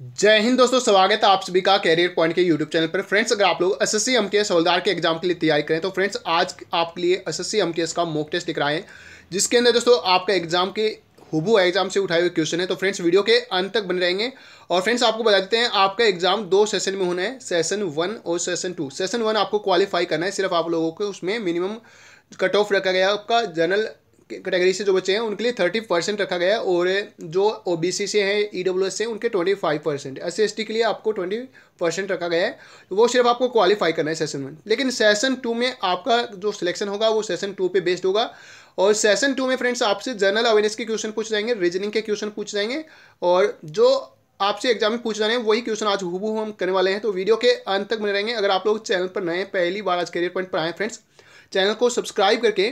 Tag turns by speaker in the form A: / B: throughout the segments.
A: जय हिंद दोस्तों स्वागत है आप सभी का कैरियर पॉइंट के यूट्यूब चैनल पर फ्रेंड्स अगर आप लोग एस एस सी एम के एग्जाम के लिए तैयारी करें तो फ्रेंड्स आज आपके लिए S S C M S का मॉक टेस्ट दिख रहा है जिसके अंदर दोस्तों आपका एग्जाम के हुबू एग्जाम से उठाए हुए क्वेश्चन है तो फ्रेंड्स वीडियो के अंत तक बने रहेंगे और फ्रेंड्स आपको बता देते हैं आपका एग्जाम दो सेशन में होना है सेशन वन और सेशन टू सेशन वन आपको क्वालिफाई करना है सिर्फ आप लोगों को उसमें मिनिमम कट ऑफ रखा गया आपका जनरल कैटेगरी से जो बच्चे हैं उनके लिए थर्टी परसेंट रखा गया है और जो ओ बी सी से हैं ई डब्ल्यू एस से उनके twenty five percent S C S T के लिए आपको ट्वेंटी परसेंट रखा गया है वो सिर्फ आपको क्वालिफाई करना है सेशन वन लेकिन सेशन टू में आपका जो सिलेक्शन होगा वो सेशन टू पे बेस्ड होगा और सेशन टू में फ्रेंड्स आपसे जनरल अवेयरनेस के क्वेश्चन पूछ जाएंगे रीजनिंग के क्वेश्चन पूछ जाएंगे और जो आपसे एग्जाम में पूछ जाने हैं वही क्वेश्चन आज हुबू हम करने वाले हैं तो वीडियो के अंत तक बने रहेंगे अगर आप लोग चैनल पर नए पहली बार आज करियर पॉइंट पर आए फ्रेंड्स चैनल को सब्सक्राइब करके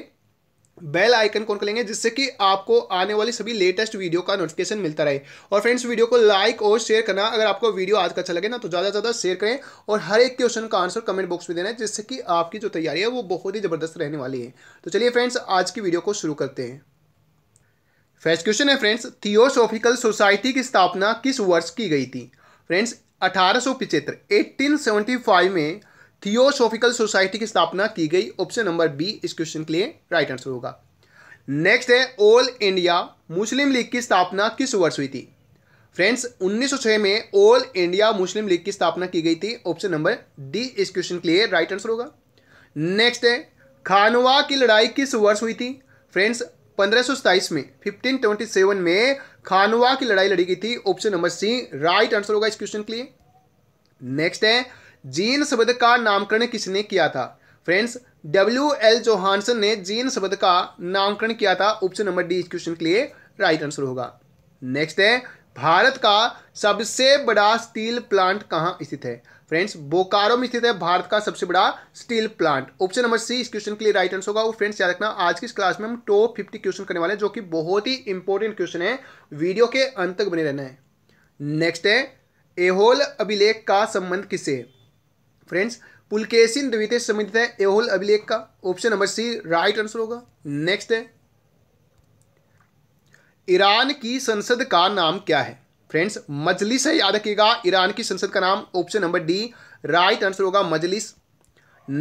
A: बेल आइकन कौन करेंगे जिससे कि आपको आने वाली सभी लेटेस्ट वीडियो का नोटिफिकेशन मिलता रहे और फ्रेंड्स वीडियो को लाइक और शेयर करना अगर आपको वीडियो आज का अच्छा लगे ना तो ज़्यादा से ज़्यादा शेयर करें और हर एक क्वेश्चन का आंसर कमेंट बॉक्स में देना है जिससे कि आपकी जो तैयारी है वो बहुत ही ज़बरदस्त रहने वाली है तो चलिए फ्रेंड्स आज की वीडियो को शुरू करते हैं फर्स्ट क्वेश्चन है फ्रेंड्स थियोसोफिकल सोसाइटी की स्थापना किस वर्ष की गई थी फ्रेंड्स अठारह सौ में थियोसोफिकल सोसाइटी की स्थापना की गई ऑप्शन नंबर बी इस क्वेश्चन के लिए राइट आंसर होगा नेक्स्ट है ऑल इंडिया मुस्लिम लीग की स्थापना किस वर्ष हुई थी फ्रेंड्स 1906 में ऑल इंडिया मुस्लिम लीग की स्थापना की गई थी ऑप्शन नंबर डी इस क्वेश्चन के लिए राइट आंसर होगा नेक्स्ट है खानवा की लड़ाई किस वर्ष हुई थी फ्रेंड्स पंद्रह में फिफ्टीन में खानवा की लड़ाई लड़ी गई थी option number C right answer होगा इस क्वेश्चन के लिए नेक्स्ट है जीन शब्द का नामकरण किसने किया था फ्रेंड्स डब्ल्यू एल जोहानसन ने जीन शब्द का नामकरण किया था ऑप्शन नंबर डी इस क्वेश्चन के लिए राइट आंसर होगा नेक्स्ट है भारत का सबसे बड़ा स्टील प्लांट कहाँ स्थित है फ्रेंड्स बोकारो में स्थित है भारत का सबसे बड़ा steel plant option number C इस क्वेश्चन के लिए राइट आंसर होगा और फ्रेंड्स याद रखना आज की इस क्लास में हम टॉप फिफ्टी क्वेश्चन करने वाले हैं जो कि बहुत ही इंपॉर्टेंट क्वेश्चन है वीडियो के अंत तक बने रहना है नेक्स्ट है एहोल अभिलेख का संबंध किससे फ्रेंड्स पुलकेशिन द्वितीय संबंधित है एहोल अभिलेख का option number C right answer होगा नेक्स्ट है ईरान की संसद का नाम क्या है फ्रेंड्स मजलिस है याद रखिएगा ईरान की संसद का नाम option number D right answer होगा मजलिस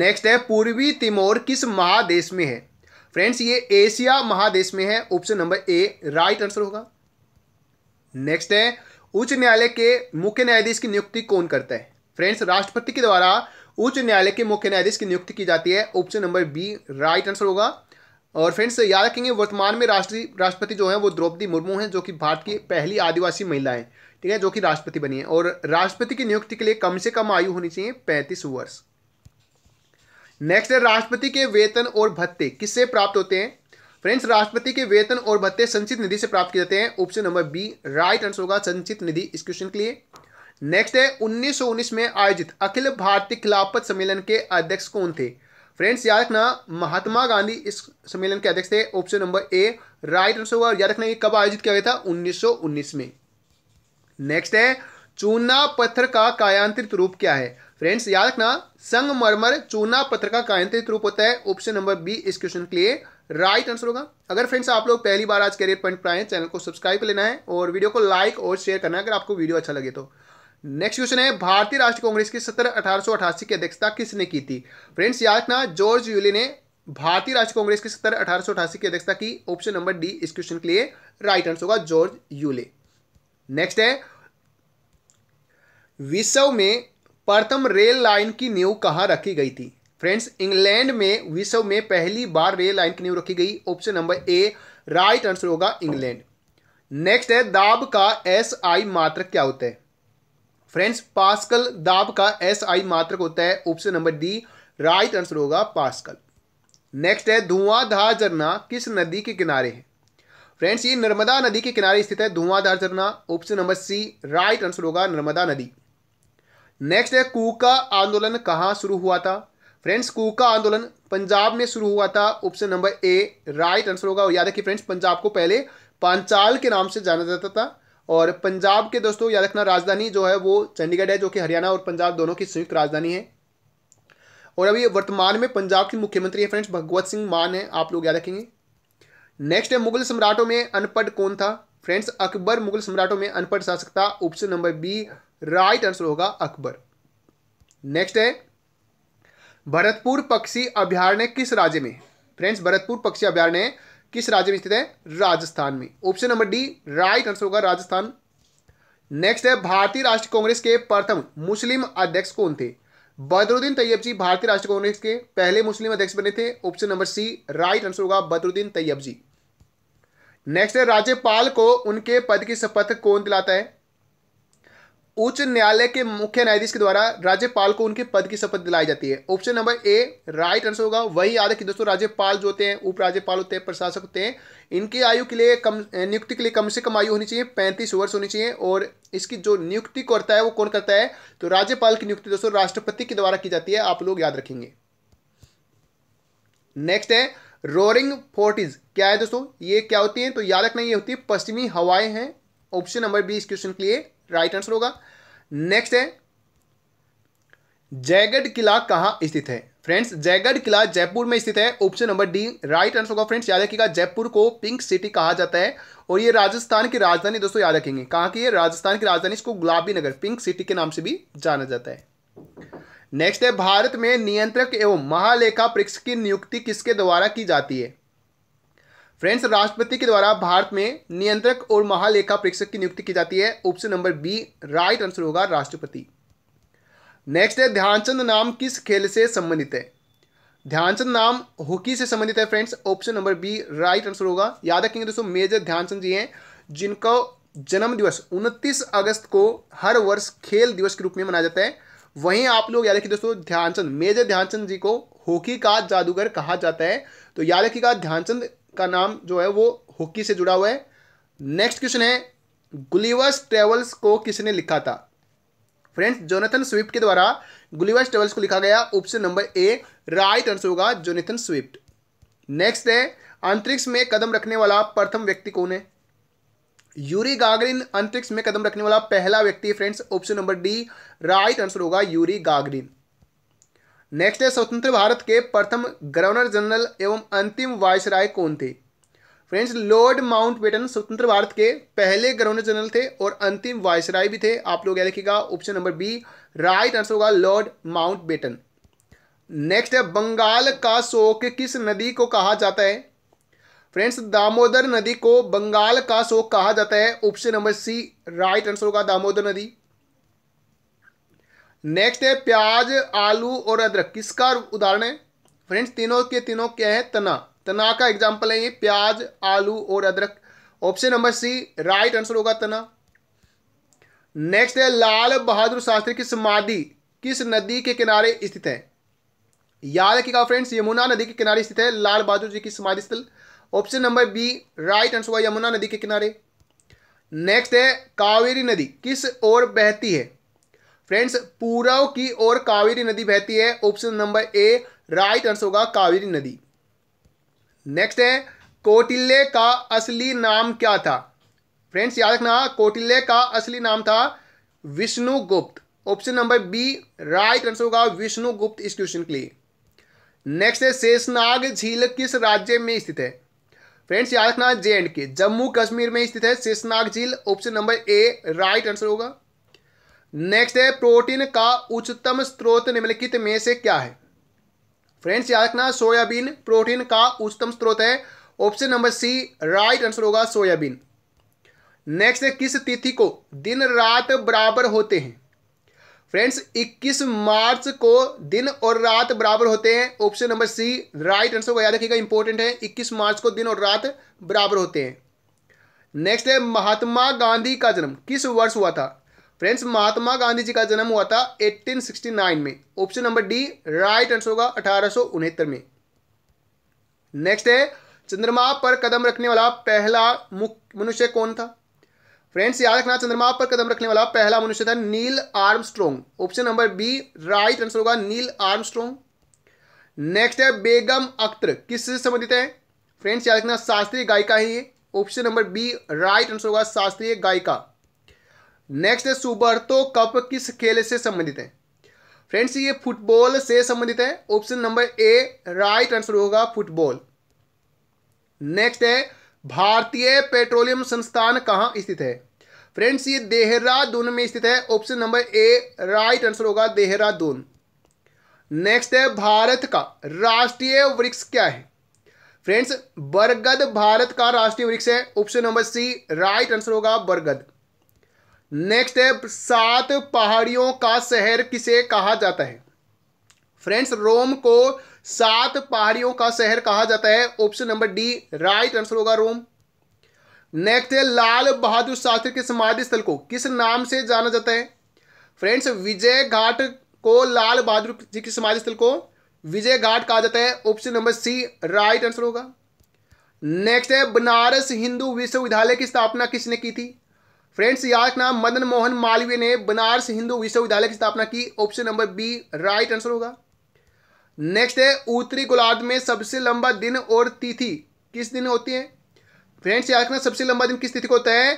A: नेक्स्ट है पूर्वी तिमोर किस महादेश में है फ्रेंड्स ये एशिया महादेश में है option number A right answer होगा नेक्स्ट है उच्च न्यायालय के मुख्य न्यायाधीश की नियुक्ति कौन करता है फ्रेंड्स राष्ट्रपति के द्वारा उच्च न्यायालय के मुख्य न्यायाधीश की नियुक्ति की जाती है option number B right answer होगा और फ्रेंड्स याद रखेंगे वर्तमान में राष्ट्रीय राष्ट्रपति जो है वो द्रौपदी मुर्मू हैं जो कि भारत की पहली आदिवासी महिला है ठीक है जो कि राष्ट्रपति बनी है और राष्ट्रपति की नियुक्ति के लिए कम से कम आयु होनी चाहिए पैंतीस वर्ष नेक्स्ट है राष्ट्रपति के वेतन और भत्ते किससे प्राप्त होते हैं फ्रेंड्स राष्ट्रपति के वेतन और भत्ते संचित निधि से प्राप्त किए जाते हैं option number B right answer होगा संचित निधि इस क्वेश्चन के लिए नेक्स्ट है 1919 में आयोजित अखिल भारतीय खिलाफत सम्मेलन के अध्यक्ष कौन थे फ्रेंड्स याद रखना महात्मा गांधी इस सम्मेलन के अध्यक्ष थे option number A right answer होगा याद रखना ये कब आयोजित किया गया था 1919 में नेक्स्ट है चूना पत्थर का कायांत्रित रूप क्या है फ्रेंड्स याद रखना संगमरमर चूना पत्थर का कायांत्रित रूप होता है ऑप्शन नंबर बी इस क्वेश्चन के लिए राइट आंसर होगा अगर फ्रेंड्स आप लोग पहली बार आज करियर पॉइंट पर आए चैनल को सब्सक्राइब कर लेना है और वीडियो को लाइक और शेयर करना है अगर आपको वीडियो अच्छा लगे तो नेक्स्ट क्वेश्चन है भारतीय राष्ट्रीय कांग्रेस की सत्र अठारह की अध्यक्षता किसने की थी फ्रेंड्स याद रखना जॉर्ज यूली ने भारतीय राष्ट्रीय कांग्रेस की सत्र अठारह की अध्यक्षता की ऑप्शन नंबर डी इस क्वेश्चन के लिए राइट आंसर होगा जॉर्ज यूले नेक्स्ट है विश्व में प्रथम रेल लाइन की नींव कहां रखी गई थी फ्रेंड्स इंग्लैंड में विश्व में पहली बार रेल लाइन की नींव रखी गई option number A right answer होगा इंग्लैंड नेक्स्ट है दाब का एस आई मात्र क्या होता है फ्रेंड्स पास्कल दाब का एस आई मात्रक होता है option number D right answer होगा पास्कल नेक्स्ट है धुआंधार झरना किस नदी के किनारे है फ्रेंड्स ये नर्मदा नदी के किनारे स्थित है धुआंधार झरना option number C right answer होगा नर्मदा नदी नेक्स्ट है कूका आंदोलन कहाँ शुरू हुआ था फ्रेंड्स कूका आंदोलन पंजाब में शुरू हुआ था option number A right answer होगा याद रखिए फ्रेंड्स पंजाब को पहले पांचाल के नाम से जाना जाता था और पंजाब के दोस्तों याद रखना राजधानी जो है वो चंडीगढ़ है जो कि हरियाणा और पंजाब दोनों की संयुक्त राजधानी है और अभी वर्तमान में पंजाब की मुख्यमंत्री है फ्रेंड्स भगवत सिंह मान है आप लोग याद रखेंगे नेक्स्ट है मुगल सम्राटों में अनपढ़ कौन था फ्रेंड्स अकबर मुगल सम्राटों में अनपढ़ शासक था option number B right answer होगा अकबर नेक्स्ट है भरतपुर पक्षी अभ्यारण्य किस राज्य में फ्रेंड्स भरतपुर पक्षी अभ्यारण्य किस राज्य में स्थित है राजस्थान में option number D right answer होगा राजस्थान नेक्स्ट है भारतीय राष्ट्रीय कांग्रेस के प्रथम मुस्लिम अध्यक्ष कौन थे बदरुद्दीन तैयब जी भारतीय राष्ट्रीय कांग्रेस के पहले मुस्लिम अध्यक्ष बने थे option number C right answer होगा बदरुद्दीन तैयब जी नेक्स्ट है राज्यपाल को उनके पद की शपथ कौन दिलाता है उच्च न्यायालय के मुख्य न्यायाधीश के द्वारा राज्यपाल को उनके पद की शपथ दिलाई जाती है option number A right answer होगा वही याद है कि दोस्तों राज्यपाल जो होते हैं उपराज्यपाल होते हैं प्रशासक होते हैं इनकी आयु के लिए कम नियुक्ति के लिए कम से कम आयु होनी चाहिए पैंतीस वर्ष होनी चाहिए और इसकी जो नियुक्ति करता है वो कौन करता है तो राज्यपाल की नियुक्ति दोस्तों राष्ट्रपति के द्वारा की जाती है आप लोग याद रखेंगे नेक्स्ट है रोरिंग फोर्टीज क्या है दोस्तों ये क्या होती है तो याद रखना ये होती है पश्चिमी हवाएं हैं ऑप्शन नंबर बी इस क्वेश्चन के लिए राइट आंसर होगा नेक्स्ट है जयगढ़ किला कहाँ स्थित है फ्रेंड्स जयगढ़ किला जयपुर में स्थित है option number D right answer होगा फ्रेंड्स याद रखिएगा जयपुर को पिंक सिटी कहा जाता है और ये राजस्थान की राजधानी दोस्तों याद रखेंगे कहाँ की है राजस्थान की राजधानी इसको गुलाबी नगर पिंक सिटी के नाम से भी जाना जाता है नेक्स्ट है भारत में नियंत्रक एवं महालेखा परीक्षक की नियुक्ति किसके द्वारा की जाती है फ्रेंड्स राष्ट्रपति के द्वारा भारत में नियंत्रक और महालेखा परीक्षक की नियुक्ति की जाती है option number B right answer होगा राष्ट्रपति नेक्स्ट है ध्यानचंद नाम किस खेल से संबंधित है ध्यानचंद नाम हॉकी से संबंधित है friends option number B right answer होगा याद रखेंगे दोस्तों मेजर ध्यानचंद जी हैं जिनका जन्म दिवस 29 अगस्त को हर वर्ष खेल दिवस के रूप में मनाया जाता है वहीं आप लोग याद रखिए दोस्तों ध्यानचंद मेजर ध्यानचंद जी को हॉकी का जादूगर कहा जाता है तो याद रखिएगा ध्यानचंद का नाम जो है वो हॉकी से जुड़ा हुआ है नेक्स्ट क्वेश्चन है गुलिवर्स ट्रेवल्स को किसने लिखा था फ्रेंड्स जोनेथन स्विफ्ट के द्वारा गुलिवर्स ट्रेवल्स को लिखा गया option number A right answer होगा जोनेथन स्विफ्ट नेक्स्ट है अंतरिक्ष में कदम रखने वाला प्रथम व्यक्ति कौन है यूरी गागरिन अंतरिक्ष में कदम रखने वाला पहला व्यक्ति friends option number D right answer होगा यूरी गागरिन नेक्स्ट है स्वतंत्र भारत के प्रथम गवर्नर जनरल एवं अंतिम राय कौन थे फ्रेंड्स लॉर्ड माउंटबेटन स्वतंत्र भारत के पहले गवर्नर जनरल थे और अंतिम राय भी थे आप लोग यह लिखेगा option number B right answer होगा लॉर्ड बेटन नेक्स्ट है बंगाल का शोक किस नदी को कहा जाता है फ्रेंड्स दामोदर नदी को बंगाल का शोक कहा जाता है option number C right answer होगा दामोदर नदी नेक्स्ट है प्याज आलू और अदरक किसका उदाहरण है फ्रेंड्स तीनों के तीनों क्या है तना तना का एग्जाम्पल है ये प्याज आलू और अदरक option number C right answer होगा तना नेक्स्ट है लाल बहादुर शास्त्री की समाधि किस नदी के किनारे स्थित है याद रखिएगा फ्रेंड्स यमुना नदी के किनारे स्थित है लाल बहादुर जी की समाधि स्थल option number B right answer होगा यमुना नदी के किनारे नेक्स्ट है कावेरी नदी किस ओर बहती है फ्रेंड्स पूरब की ओर कावेरी नदी बहती है option number A right answer होगा कावेरी नदी नेक्स्ट है कोटिल्ले का असली नाम क्या था फ्रेंड्स याद रखना कोटिल्ले का असली नाम था Vishnugupta option number B right answer होगा विष्णुगुप्त इस क्वेश्चन के लिए नेक्स्ट है शेषनाग झील किस राज्य में स्थित है फ्रेंड्स याद रखना जे एंड के जम्मू कश्मीर में स्थित है शेषनाग झील option number A right answer होगा नेक्स्ट है प्रोटीन का उच्चतम स्रोत निम्नलिखित में से क्या है फ्रेंड्स याद रखना सोयाबीन प्रोटीन का उच्चतम स्रोत है option number C right answer होगा सोयाबीन नेक्स्ट है किस तिथि को दिन रात बराबर होते हैं फ्रेंड्स 21 मार्च को दिन और रात बराबर होते हैं option number C right answer को याद रखिएगा इंपॉर्टेंट है 21 मार्च को दिन और रात बराबर होते हैं नेक्स्ट है महात्मा गांधी का जन्म किस वर्ष हुआ था फ्रेंड्स महात्मा गांधी जी का जन्म हुआ था 1869 में option number D right answer होगा अठारह में नेक्स्ट है चंद्रमा पर कदम रखने वाला पहला मनुष्य कौन था फ्रेंड्स याद रखना चंद्रमा पर कदम रखने वाला पहला मनुष्य था Neil Arm option number B right answer होगा नील आर्मस्ट्रोंग नेक्स्ट है बेगम अख्तर किससे संबंधित है फ्रेंड्स याद रखना शास्त्रीय गायिका है ये option number B right answer होगा शास्त्रीय गायिका नेक्स्ट है सुबर्तो कप किस खेल से संबंधित है फ्रेंड्स ये फुटबॉल से संबंधित है option number A right answer होगा फुटबॉल नेक्स्ट है भारतीय पेट्रोलियम संस्थान कहाँ स्थित है फ्रेंड्स ये देहरादून में स्थित है option number A right answer होगा देहरादून नेक्स्ट है भारत का राष्ट्रीय वृक्ष क्या है फ्रेंड्स बरगद भारत का राष्ट्रीय वृक्ष है option number C right answer होगा बरगद नेक्स्ट है सात पहाड़ियों का शहर किसे कहा जाता है फ्रेंड्स रोम को सात पहाड़ियों का शहर कहा जाता है option number D right answer होगा रोम नेक्स्ट है लाल बहादुर शास्त्री के समाधि स्थल को किस नाम से जाना जाता है फ्रेंड्स विजय घाट को लाल बहादुर जी के समाधि स्थल को विजय घाट कहा जाता है option number C right answer होगा नेक्स्ट है बनारस हिंदू विश्वविद्यालय की स्थापना किसने की थी फ्रेंड्स याद रखना मदन मोहन मालवीय ने बनारस हिंदू विश्वविद्यालय की स्थापना की option number B right answer होगा नेक्स्ट है उत्तरी गोलार्ध में सबसे लंबा दिन और तिथि किस दिन होती है फ्रेंड्स याद रखना सबसे लंबा दिन किस तिथि को होता है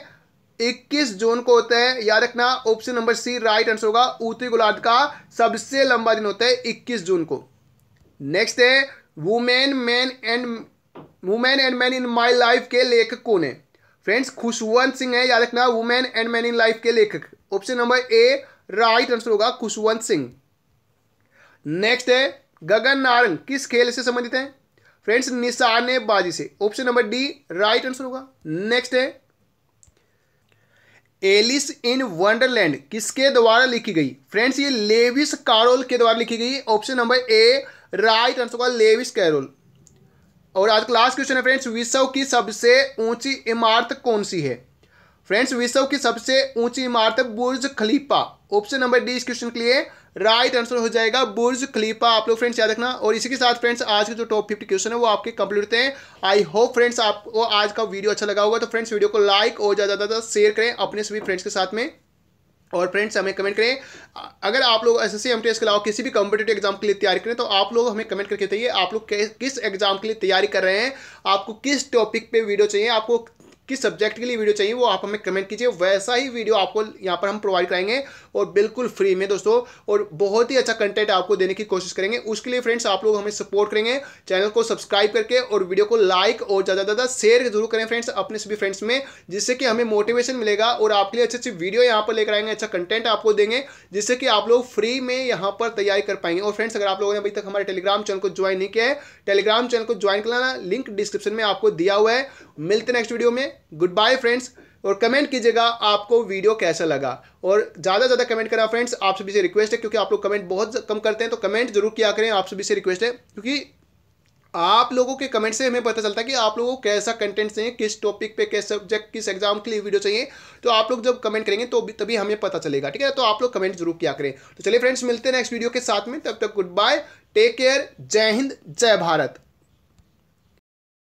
A: 21 जून को होता है याद रखना option number C right answer होगा उत्तरी गोलार्ध का सबसे लंबा दिन होता है 21 जून को नेक्स्ट है women man and women and man in my life के लेखक कौन है फ्रेंड्स खुशवंत सिंह है याद रखना women and man in life के लेखक option number A right answer होगा खुशवंत सिंह नेक्स्ट है गगन नारंग किस खेल से संबंधित है फ्रेंड्स निशानेबाजी से option number D right answer होगा नेक्स्ट है एलिस इन वंडरलैंड किसके द्वारा लिखी गई फ्रेंड्स ये लेविस कारोल के द्वारा लिखी गई option number A right answer होगा लेविस कैरोल और आज लास्ट क्वेश्चन है फ्रेंड्स विश्व की सबसे ऊंची इमारत कौन सी है फ्रेंड्स विश्व की सबसे ऊंची इमारत Burj Khalifa option number D इस क्वेश्चन के लिए राइट आंसर हो जाएगा बुर्ज खलीफा आप लोग फ्रेंड्स याद रखना और इसी के साथ फ्रेंड्स आज के जो टॉप फिफ्टी क्वेश्चन है वो आपके कंप्लीट होते हैं आई होप फ्रेंड्स आपको आज का वीडियो अच्छा लगा होगा तो फ्रेंड्स वीडियो को लाइक और ज़्यादा ज़्यादा शेयर करें अपने सभी फ्रेंड्स के साथ में और फ्रेंड्स हमें कमेंट करें अगर आप लोग S S C M T S के अलावा किसी भी कॉम्पिटेटिव एग्जाम के लिए तैयारी करें तो आप लोग हमें कमेंट करके बताइए आप लोग किस एग्जाम के लिए तैयारी कर रहे हैं आपको किस टॉपिक पे वीडियो चाहिए आपको किस सब्जेक्ट के लिए वीडियो चाहिए वो आप हमें कमेंट कीजिए वैसा ही वीडियो आपको यहाँ पर हम प्रोवाइड कराएंगे और बिल्कुल फ्री में दोस्तों और बहुत ही अच्छा कंटेंट आपको देने की कोशिश करेंगे उसके लिए फ्रेंड्स आप लोग हमें सपोर्ट करेंगे चैनल को सब्सक्राइब करके और वीडियो को लाइक और ज़्यादा से ज़्यादा शेयर जरूर करें फ्रेंड्स अपने सभी फ्रेंड्स में जिससे कि हमें मोटिवेशन मिलेगा और आपके लिए अच्छी अच्छी वीडियो यहाँ पर लेकर आएंगे अच्छा कंटेंट आपको देंगे जिससे कि आप लोग फ्री में यहाँ पर तैयारी कर पाएंगे और फ्रेंड्स अगर आप लोगों ने अभी तक हमारे टेलीग्राम चैनल को ज्वाइन नहीं किया है टेलीग्राम चैनल को ज्वाइन कराना लिंक डिस्क्रिप्शन में आपको दिया हुआ है मिलते नेक्स्ट वीडियो में गुड बाय फ्रेंड्स और कमेंट कीजिएगा आपको वीडियो कैसा लगा और ज़्यादा ज़्यादा कमेंट करना फ्रेंड्स आप सभी से रिक्वेस्ट है क्योंकि आप लोग कमेंट बहुत कम करते हैं तो कमेंट जरूर किया करें आप सभी से रिक्वेस्ट है क्योंकि आप लोगों के कमेंट से हमें पता चलता है कि आप लोगों को कैसा कंटेंट चाहिए किस टॉपिक पे किस सब्जेक्ट किस एग्जाम के लिए वीडियो चाहिए तो आप लोग जब कमेंट करेंगे तो तभी हमें पता चलेगा ठीक है तो आप लोग कमेंट जरूर किया करें तो चलिए फ्रेंड्स मिलते हैं नेक्स्ट वीडियो के साथ में तब तक गुड बाय टेक केयर जय हिंद जय भारत